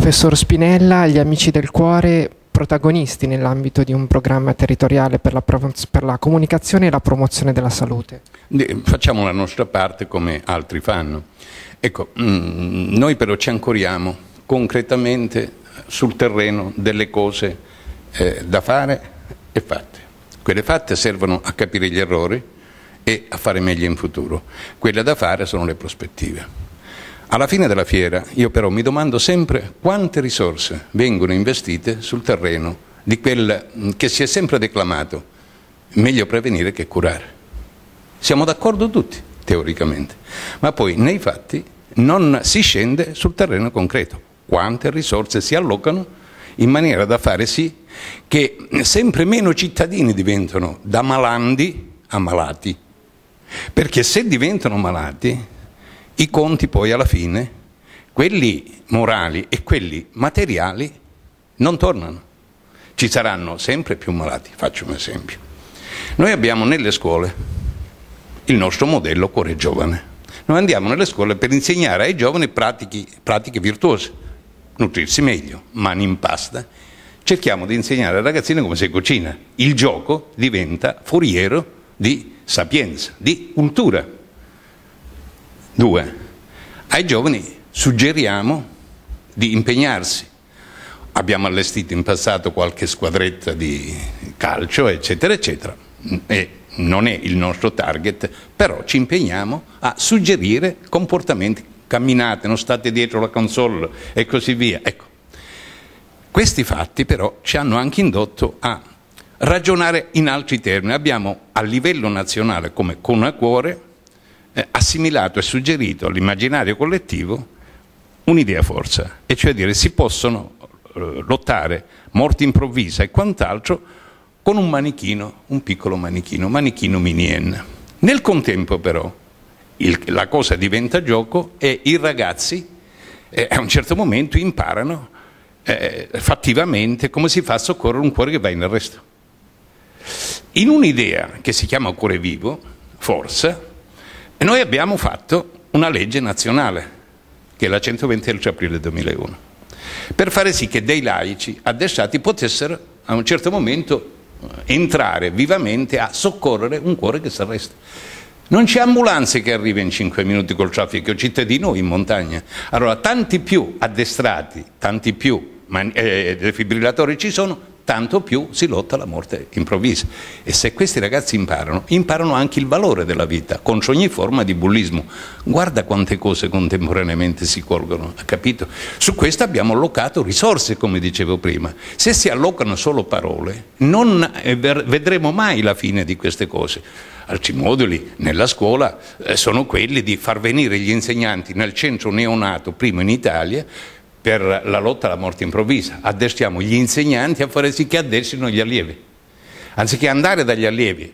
Professor Spinella, gli Amici del Cuore, protagonisti nell'ambito di un programma territoriale per la, per la, comunicazione e la promozione della salute. Facciamo la nostra parte come altri fanno. Ecco, mm, noi però ci ancoriamo concretamente sul terreno delle cose eh, da fare e fatte. Quelle fatte servono a capire gli errori e a fare meglio in futuro. Quelle da fare sono le prospettive. Alla fine della fiera io però mi domando sempre quante risorse vengono investite sul terreno di quel mm, che si è sempre declamato, meglio prevenire che curare. Siamo d'accordo tutti, teoricamente, ma poi nei fatti non si scende sul terreno concreto. Quante risorse si allocano in maniera da fare sì che sempre meno cittadini diventano da malandi a malati. Perché se diventano malati i conti poi alla fine, quelli morali e quelli materiali, non tornano. Ci saranno sempre più malati, faccio un esempio. Noi abbiamo nelle scuole il nostro modello cuore giovane. Noi andiamo nelle scuole per insegnare ai giovani pratiche, pratiche virtuose, nutrirsi meglio, mani in pasta. Cerchiamo di insegnare ai ragazzini come si cucina. Il gioco diventa foriero di sapienza, di cultura. Due, ai giovani suggeriamo di impegnarsi. Abbiamo allestito in passato qualche squadretta di calcio, eccetera, eccetera. E non è il nostro target, però ci impegniamo a suggerire comportamenti. Camminate, non state dietro la console e così via. Ecco. Questi fatti però ci hanno anche indotto a ragionare in altri termini. Abbiamo a livello nazionale come con a cuore eh, assimilato e suggerito all'immaginario collettivo un'idea forza, e cioè dire si possono eh, lottare, morte improvvisa e quant'altro, con un manichino, un piccolo manichino, manichino minien. Nel contempo però il, la cosa diventa gioco e i ragazzi eh, a un certo momento imparano eh, fattivamente come si fa a soccorrere un cuore che va in arresto. In un'idea che si chiama cuore vivo, forza, e noi abbiamo fatto una legge nazionale, che è la 120 aprile 2001, per fare sì che dei laici addestrati potessero a un certo momento eh, entrare vivamente a soccorrere un cuore che si arresta. Non c'è ambulanze che arriva in 5 minuti col traffico cittadino in montagna. Allora, tanti più addestrati, tanti più eh, defibrillatori ci sono, tanto più si lotta alla morte improvvisa. E se questi ragazzi imparano, imparano anche il valore della vita, contro ogni forma di bullismo. Guarda quante cose contemporaneamente si colgono, ha capito? Su questo abbiamo allocato risorse, come dicevo prima. Se si allocano solo parole, non eh, vedremo mai la fine di queste cose. moduli nella scuola eh, sono quelli di far venire gli insegnanti nel centro neonato, prima in Italia, per la lotta alla morte improvvisa. Addestriamo gli insegnanti a fare sì che addestrino gli allievi. Anziché andare dagli allievi,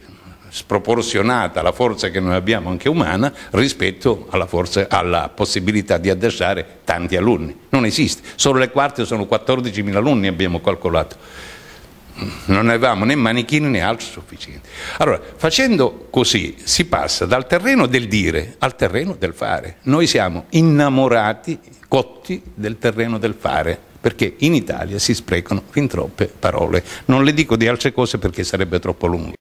sproporzionata la forza che noi abbiamo anche umana rispetto alla, forza, alla possibilità di addestrare tanti alunni. Non esiste. Solo le quarte sono 14.000 alunni abbiamo calcolato non avevamo né manichini né altro sufficiente. Allora, facendo così si passa dal terreno del dire al terreno del fare. Noi siamo innamorati, cotti del terreno del fare, perché in Italia si sprecano fin troppe parole. Non le dico di altre cose perché sarebbe troppo lungo.